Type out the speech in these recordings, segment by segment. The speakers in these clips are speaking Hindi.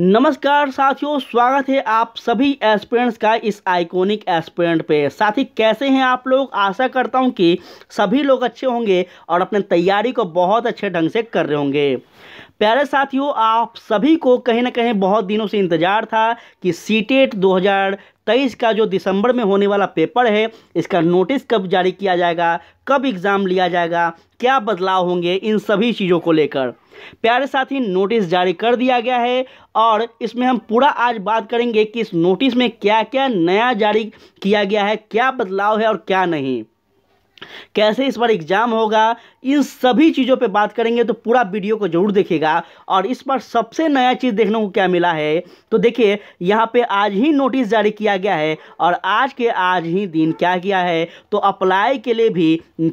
नमस्कार साथियों स्वागत है आप सभी एस्पिरेंट्स का इस आइकॉनिक एस्पिरेंट पे साथी कैसे हैं आप लोग आशा करता हूं कि सभी लोग अच्छे होंगे और अपने तैयारी को बहुत अच्छे ढंग से कर रहे होंगे प्यारे साथियों आप सभी को कहीं ना कहीं बहुत दिनों से इंतज़ार था कि सी टेट तेईस का जो दिसंबर में होने वाला पेपर है इसका नोटिस कब जारी किया जाएगा कब एग्ज़ाम लिया जाएगा क्या बदलाव होंगे इन सभी चीज़ों को लेकर प्यारे साथी नोटिस जारी कर दिया गया है और इसमें हम पूरा आज बात करेंगे कि इस नोटिस में क्या क्या नया जारी किया गया है क्या बदलाव है और क्या नहीं कैसे इस बार एग्जाम होगा इन सभी चीज़ों पे बात करेंगे तो पूरा वीडियो को जरूर देखेगा और इस बार सबसे नया चीज़ देखने को क्या मिला है तो देखिए यहां पे आज ही नोटिस जारी किया गया है और आज के आज ही दिन क्या किया है तो अप्लाई के लिए भी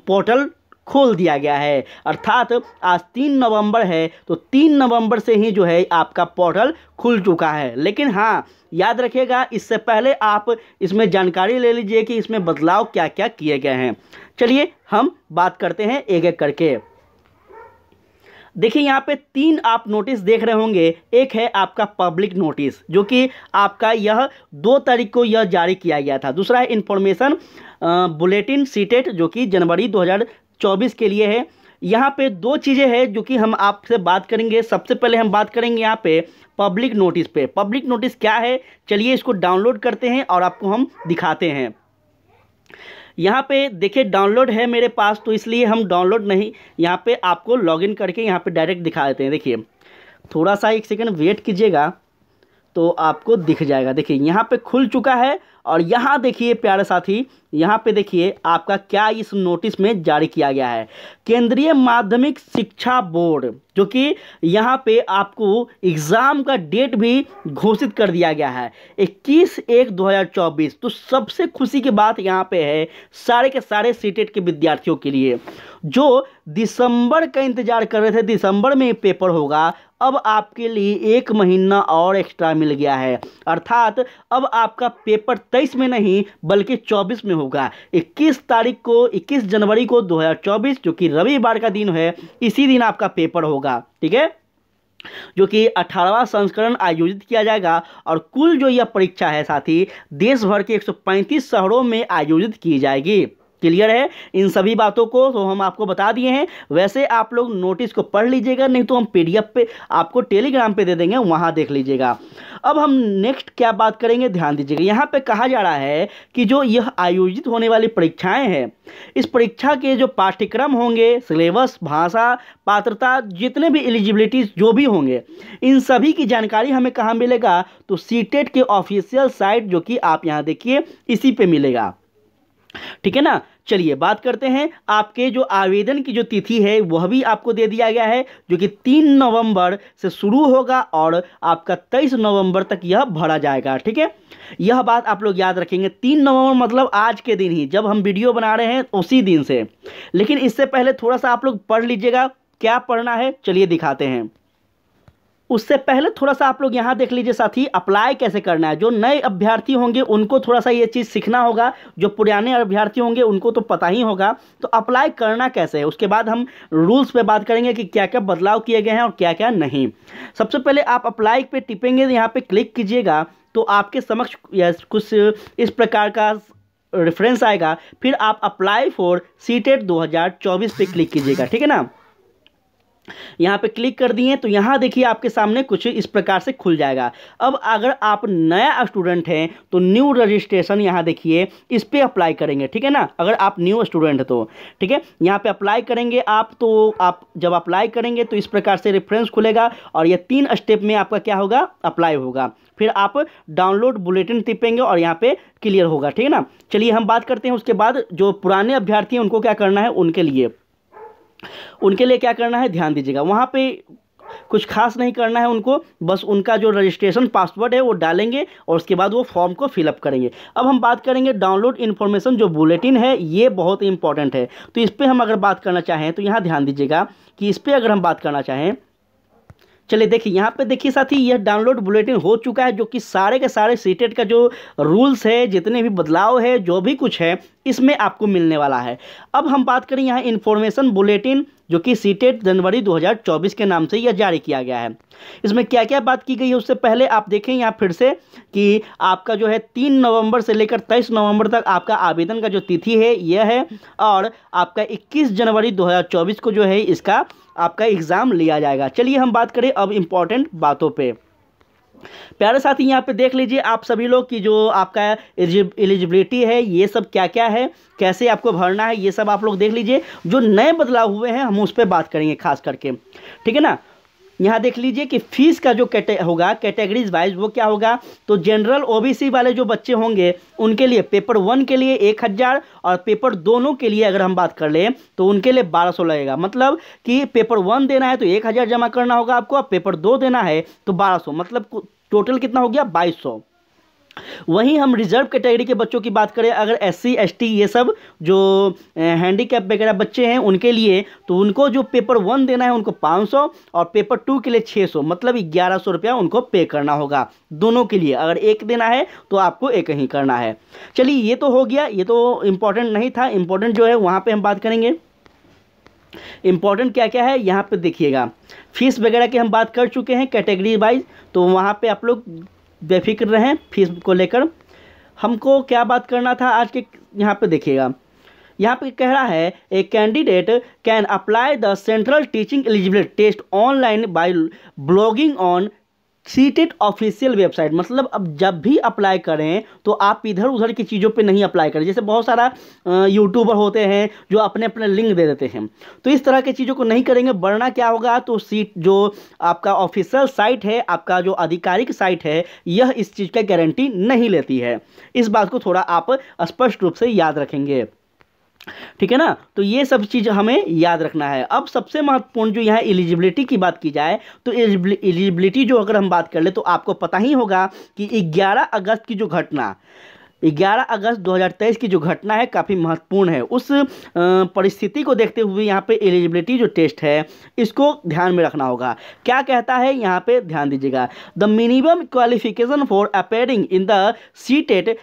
पोर्टल खोल दिया गया है अर्थात आज तीन नवंबर है तो तीन नवंबर से ही जो है आपका पोर्टल खुल चुका है लेकिन हाँ याद रखिएगा इससे पहले आप इसमें जानकारी ले लीजिए कि इसमें बदलाव क्या क्या किए गए हैं चलिए हम बात करते हैं एक एक करके देखिए यहाँ पे तीन आप नोटिस देख रहे होंगे एक है आपका पब्लिक नोटिस जो कि आपका यह दो तारीख को यह जारी किया गया था दूसरा है इन्फॉर्मेशन बुलेटिन सीटेट जो कि जनवरी चौबीस के लिए है यहाँ पे दो चीज़ें हैं जो कि हम आपसे बात करेंगे सबसे पहले हम बात करेंगे यहाँ पे पब्लिक नोटिस पे पब्लिक नोटिस क्या है चलिए इसको डाउनलोड करते हैं और आपको हम दिखाते हैं यहाँ पे देखिए डाउनलोड है मेरे पास तो इसलिए हम डाउनलोड नहीं यहाँ पे आपको लॉगिन करके यहाँ पे डायरेक्ट दिखा देते हैं देखिए थोड़ा सा एक सेकंड वेट कीजिएगा तो आपको दिख जाएगा देखिए यहाँ पे खुल चुका है और यहाँ देखिए प्यारे साथी यहाँ पे देखिए आपका क्या इस नोटिस में जारी किया गया है केंद्रीय माध्यमिक शिक्षा बोर्ड जो कि यहाँ पे आपको एग्ज़ाम का डेट भी घोषित कर दिया गया है 21 एक 2024 तो सबसे खुशी की बात यहाँ पे है सारे के सारे सीटेट e के विद्यार्थियों के लिए जो दिसंबर का इंतज़ार कर रहे थे दिसंबर में पेपर होगा अब आपके लिए एक महीना और एक्स्ट्रा मिल गया है अर्थात अब आपका पेपर 23 में नहीं बल्कि 24 में होगा 21 तारीख को 21 जनवरी को 2024 जो कि रविवार का दिन है इसी दिन आपका पेपर होगा होगा ठीक है जो कि अठारहवा संस्करण आयोजित किया जाएगा और कुल जो यह परीक्षा है साथी देश भर के 135 शहरों में आयोजित की जाएगी क्लियर है इन सभी बातों को तो हम आपको बता दिए हैं वैसे आप लोग नोटिस को पढ़ लीजिएगा नहीं तो हम पीडीएफ पे आपको टेलीग्राम पे दे देंगे वहाँ देख लीजिएगा अब हम नेक्स्ट क्या बात करेंगे ध्यान दीजिएगा यहाँ पे कहा जा रहा है कि जो यह आयोजित होने वाली परीक्षाएं हैं इस परीक्षा के जो पाठ्यक्रम होंगे सिलेबस भाषा पात्रता जितने भी एलिजिबिलिटीज जो भी होंगे इन सभी की जानकारी हमें कहाँ मिलेगा तो सी e के ऑफिशियल साइट जो कि आप यहाँ देखिए इसी पर मिलेगा ठीक है ना चलिए बात करते हैं आपके जो आवेदन की जो तिथि है वह भी आपको दे दिया गया है जो कि तीन नवंबर से शुरू होगा और आपका तेईस नवंबर तक यह भरा जाएगा ठीक है यह बात आप लोग याद रखेंगे तीन नवंबर मतलब आज के दिन ही जब हम वीडियो बना रहे हैं उसी दिन से लेकिन इससे पहले थोड़ा सा आप लोग पढ़ लीजिएगा क्या पढ़ना है चलिए दिखाते हैं उससे पहले थोड़ा सा आप लोग यहाँ देख लीजिए साथी अप्लाई कैसे करना है जो नए अभ्यर्थी होंगे उनको थोड़ा सा ये चीज़ सीखना होगा जो पुराने अभ्यर्थी होंगे उनको तो पता ही होगा तो अप्लाई करना कैसे है उसके बाद हम रूल्स पे बात करेंगे कि क्या क्या बदलाव किए गए हैं और क्या क्या नहीं सबसे पहले आप अप्लाई पर टिपेंगे यहाँ पर क्लिक कीजिएगा तो आपके समक्ष कुछ इस प्रकार का रेफरेंस आएगा फिर आप अप्लाई फॉर सीटेट 2024 पे क्लिक कीजिएगा ठीक है ना यहाँ पे क्लिक कर दिए तो यहाँ देखिए आपके सामने कुछ इस प्रकार से खुल जाएगा अब अगर आप नया स्टूडेंट हैं तो न्यू रजिस्ट्रेशन यहाँ देखिए इस पर अप्लाई करेंगे ठीक है ना अगर आप न्यू स्टूडेंट हैं तो ठीक है यहाँ पे अप्लाई करेंगे आप तो आप जब अप्लाई करेंगे तो इस प्रकार से रेफरेंस खुलेगा और यह तीन स्टेप में आपका क्या होगा अप्लाई होगा फिर आप डाउनलोड बुलेटिन टिपेंगे और यहाँ पे क्लियर होगा ठीक है ना चलिए हम बात करते हैं उसके बाद जो पुराने अभ्यर्थी हैं उनको क्या करना है उनके लिए उनके लिए क्या करना है ध्यान दीजिएगा वहाँ पे कुछ खास नहीं करना है उनको बस उनका जो रजिस्ट्रेशन पासवर्ड है वो डालेंगे और उसके बाद वो फॉर्म को फिलअप करेंगे अब हम बात करेंगे डाउनलोड इन्फॉर्मेशन जो बुलेटिन है ये बहुत इंपॉर्टेंट है तो इस पर हम अगर बात करना चाहें तो यहाँ ध्यान दीजिएगा कि इस पर अगर हम बात करना चाहें चलिए देखिए यहाँ पे देखिए साथी यह डाउनलोड बुलेटिन हो चुका है जो कि सारे के सारे सीटेट का जो रूल्स है जितने भी बदलाव है जो भी कुछ है इसमें आपको मिलने वाला है अब हम बात करें यहाँ इन्फॉर्मेशन बुलेटिन जो कि सीटेट जनवरी 2024 के नाम से यह जारी किया गया है इसमें क्या क्या बात की गई है उससे पहले आप देखें यहाँ फिर से कि आपका जो है तीन नवंबर से लेकर तेईस नवंबर तक आपका आवेदन का जो तिथि है यह है और आपका 21 जनवरी 2024 को जो है इसका आपका एग्ज़ाम लिया जाएगा चलिए हम बात करें अब इम्पॉर्टेंट बातों पर प्यारे साथी यहाँ पे देख लीजिए आप सभी लोग की जो आपका एलिजिबिलिटी है ये सब क्या क्या है कैसे आपको भरना है ये सब आप लोग देख लीजिए जो नए बदलाव हुए हैं हम उस पर बात करेंगे खास करके ठीक है ना यहाँ देख लीजिए कि फीस का जो कैटे होगा कैटेगरीज वाइज वो क्या होगा तो जनरल ओबीसी वाले जो बच्चे होंगे उनके लिए पेपर वन के लिए एक हज़ार और पेपर दोनों के लिए अगर हम बात कर लें तो उनके लिए बारह सौ लगेगा मतलब कि पेपर वन देना है तो एक हज़ार जमा करना होगा आपको और पेपर दो देना है तो बारह सौ मतलब टोटल कितना हो गया बाईस सौ वहीं हम रिजर्व कैटेगरी के, के बच्चों की बात करें अगर एस सी एस टी ये सब जो हैंडीकैप वगैरह बच्चे हैं उनके लिए तो उनको जो पेपर वन देना है उनको पाँच सौ और पेपर टू के लिए छः सौ मतलब ग्यारह सौ रुपया उनको पे करना होगा दोनों के लिए अगर एक देना है तो आपको एक ही करना है चलिए ये तो हो गया ये तो इम्पोर्टेंट नहीं था इम्पोर्टेंट जो है वहाँ पर हम बात करेंगे इम्पॉर्टेंट क्या क्या है यहाँ पर देखिएगा फीस वगैरह की हम बात कर चुके हैं कैटेगरी वाइज तो वहाँ पर आप लोग बेफिक्र रहें फीस को लेकर हमको क्या बात करना था आज के यहाँ पे देखिएगा यहाँ पे कह रहा है a candidate can apply the central teaching eligibility test online by logging on CTET official website मतलब अब जब भी अप्लाई करें तो आप इधर उधर की चीज़ों पे नहीं अप्लाई करें जैसे बहुत सारा यूट्यूबर होते हैं जो अपने अपने लिंक दे देते हैं तो इस तरह की चीज़ों को नहीं करेंगे बढ़ना क्या होगा तो सीट जो आपका ऑफिशियल साइट है आपका जो आधिकारिक साइट है यह इस चीज़ का गारंटी नहीं लेती है इस बात को थोड़ा आप स्पष्ट रूप से याद रखेंगे ठीक है ना तो ये सब चीज़ हमें याद रखना है अब सबसे महत्वपूर्ण जो यहाँ एलिजिबिलिटी की बात की जाए तो एलिजिबिलिटी जो अगर हम बात कर ले तो आपको पता ही होगा कि 11 अगस्त की जो घटना 11 अगस्त 2023 की जो घटना है काफ़ी महत्वपूर्ण है उस परिस्थिति को देखते हुए यहाँ पे एलिजिबिलिटी जो टेस्ट है इसको ध्यान में रखना होगा क्या कहता है यहाँ पे ध्यान दीजिएगा the minimum qualification for appearing in the CTET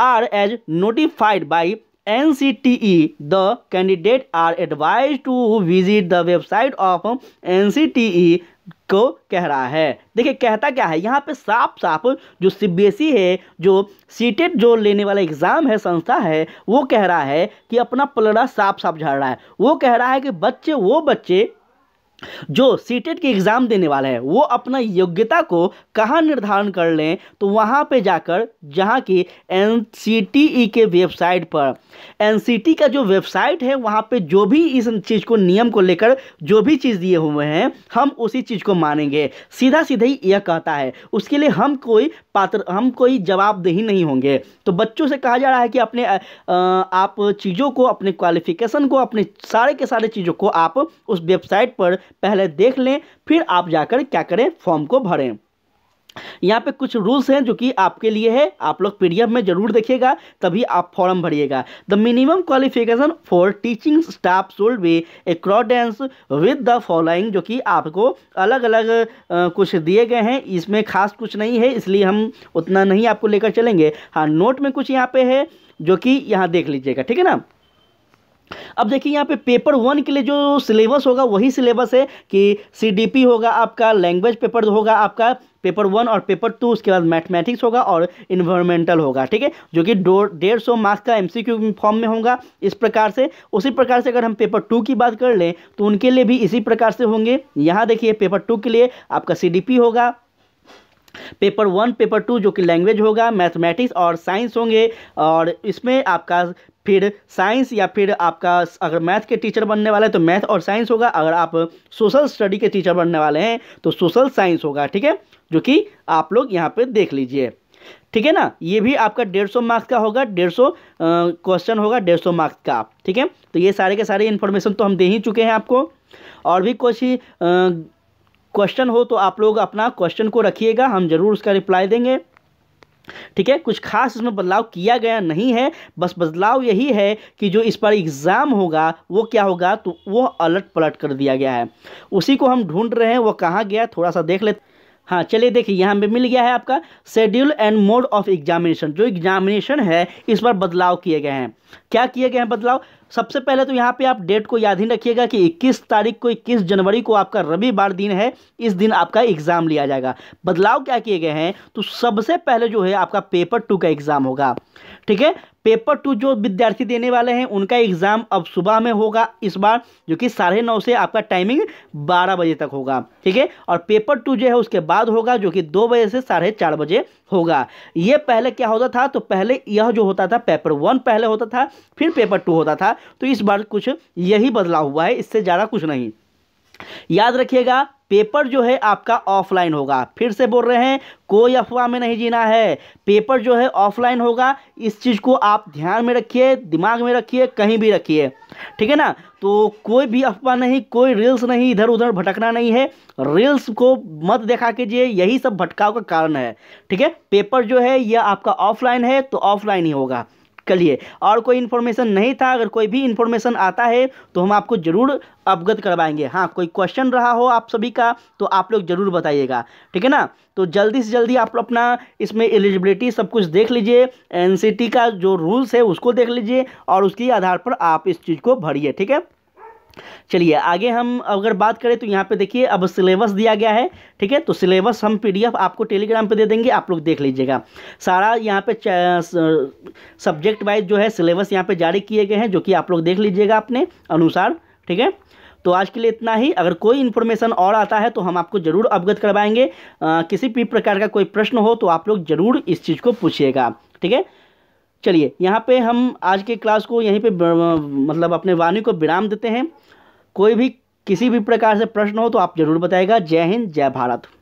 are as notified by NCTE, the candidate are advised to visit the website of NCTE को कह रहा है देखिए कहता क्या है यहाँ पे साफ साफ जो ई e है जो सीटेट e जो लेने वाला एग्ज़ाम है संस्था है वो कह रहा है कि अपना पलड़ा साफ साफ झाड़ रहा है वो कह रहा है कि बच्चे वो बच्चे जो सीटेट के एग्ज़ाम देने वाले हैं वो अपना योग्यता को कहाँ निर्धारण कर लें तो वहाँ पे जाकर जहाँ की एन e के वेबसाइट पर एन e का जो वेबसाइट है वहाँ पे जो भी इस चीज़ को नियम को लेकर जो भी चीज़ दिए हुए हैं हम उसी चीज़ को मानेंगे सीधा सीधा ही यह कहता है उसके लिए हम कोई पात्र हम कोई जवाबदेही नहीं होंगे तो बच्चों से कहा जा रहा है कि अपने आ, आप चीज़ों को अपने क्वालिफिकेशन को अपने सारे के सारे चीज़ों को आप उस वेबसाइट पर पहले देख लें फिर आप जाकर क्या करें फॉर्म को भरें यहाँ पे कुछ रूल्स हैं जो कि आपके लिए है आप लोग पी में जरूर देखिएगा तभी आप फॉर्म भरिएगा the minimum qualification for teaching staff should be accordance with the following जो कि आपको अलग अलग कुछ दिए गए हैं इसमें खास कुछ नहीं है इसलिए हम उतना नहीं आपको लेकर चलेंगे हाँ नोट में कुछ यहाँ पे है जो कि यहाँ देख लीजिएगा ठीक है ना अब देखिए यहाँ पे पेपर वन के लिए जो सिलेबस होगा वही सिलेबस है कि सीडीपी होगा आपका लैंग्वेज पेपर होगा आपका पेपर वन और पेपर टू उसके बाद मैथमेटिक्स होगा और इन्वायरमेंटल होगा ठीक है जो कि डो डेढ़ सौ मार्क्स का एमसीक्यू फॉर्म में होगा इस प्रकार से उसी प्रकार से अगर हम पेपर टू की बात कर लें तो उनके लिए भी इसी प्रकार से होंगे यहाँ देखिए पेपर टू के लिए आपका सी होगा पेपर वन पेपर टू जो कि लैंग्वेज होगा मैथमेटिक्स और साइंस होंगे और इसमें आपका फिर साइंस या फिर आपका अगर मैथ के टीचर बनने वाले हैं तो मैथ और साइंस होगा अगर आप सोशल स्टडी के टीचर बनने वाले हैं तो सोशल साइंस होगा ठीक है जो कि आप लोग यहाँ पे देख लीजिए ठीक है ना ये भी आपका डेढ़ सौ मार्क्स का होगा डेढ़ सौ क्वेश्चन होगा डेढ़ सौ मार्क्स का ठीक है तो ये सारे के सारे इन्फॉर्मेशन तो हम दे ही चुके हैं आपको और भी कुछ क्वेश्चन हो तो आप लोग अपना क्वेश्चन को रखिएगा हम ज़रूर उसका रिप्लाई देंगे ठीक है कुछ खास इसमें बदलाव किया गया नहीं है बस बदलाव यही है कि जो इस बार एग्ज़ाम होगा वो क्या होगा तो वो अलट पलट कर दिया गया है उसी को हम ढूंढ रहे हैं वो कहाँ गया थोड़ा सा देख लेते हाँ चलिए देखिए यहाँ पे मिल गया है आपका schedule and mode of examination जो एग्जामिनेशन है इस पर बदलाव किए गए हैं क्या किए गए हैं बदलाव सबसे पहले तो यहाँ पे आप डेट को याद ही रखिएगा कि 21 तारीख को 21 जनवरी को आपका रविवार दिन है इस दिन आपका एग्ज़ाम लिया जाएगा बदलाव क्या किए गए हैं तो सबसे पहले जो है आपका पेपर टू का एग्ज़ाम होगा ठीक है पेपर टू जो विद्यार्थी देने वाले हैं उनका एग्ज़ाम अब सुबह में होगा इस बार जो कि साढ़े नौ से आपका टाइमिंग बारह बजे तक होगा ठीक है और पेपर टू जो है उसके बाद होगा जो कि दो बजे से साढ़े चार बजे होगा ये पहले क्या होता था तो पहले यह जो होता था पेपर वन पहले होता था फिर पेपर टू होता था तो इस बार कुछ यही बदलाव हुआ है इससे ज़्यादा कुछ नहीं याद रखिएगा पेपर जो है आपका ऑफलाइन होगा फिर से बोल रहे हैं कोई अफवाह में नहीं जीना है पेपर जो है ऑफलाइन होगा इस चीज़ को आप ध्यान में रखिए दिमाग में रखिए कहीं भी रखिए ठीक है ना तो कोई भी अफवाह नहीं कोई रील्स नहीं इधर उधर भटकना नहीं है रील्स को मत देखा कीजिए यही सब भटकाव का कारण है ठीक है पेपर जो है यह आपका ऑफलाइन है तो ऑफलाइन ही होगा लिए और कोई इन्फॉर्मेशन नहीं था अगर कोई भी इन्फॉर्मेशन आता है तो हम आपको ज़रूर अवगत करवाएंगे हाँ कोई क्वेश्चन रहा हो आप सभी का तो आप लोग ज़रूर बताइएगा ठीक है ना तो जल्दी से जल्दी आप अपना इसमें एलिजिबिलिटी सब कुछ देख लीजिए एनसीटी का जो रूल्स है उसको देख लीजिए और उसके आधार पर आप इस चीज़ को भरिए ठीक है चलिए आगे हम अगर बात करें तो यहाँ पे देखिए अब सिलेबस दिया गया है ठीक है तो सिलेबस हम पीडीएफ आपको टेलीग्राम पे दे देंगे आप लोग देख लीजिएगा सारा यहाँ पे सब्जेक्ट वाइज जो है सिलेबस यहाँ पे जारी किए गए हैं जो कि आप लोग देख लीजिएगा अपने अनुसार ठीक है तो आज के लिए इतना ही अगर कोई इन्फॉर्मेशन और आता है तो हम आपको ज़रूर अवगत करवाएंगे किसी भी प्रकार का कोई प्रश्न हो तो आप लोग ज़रूर इस चीज़ को पूछिएगा ठीक है चलिए यहाँ पे हम आज के क्लास को यहीं पे मतलब अपने वाणी को विराम देते हैं कोई भी किसी भी प्रकार से प्रश्न हो तो आप ज़रूर बताएगा जय हिंद जय भारत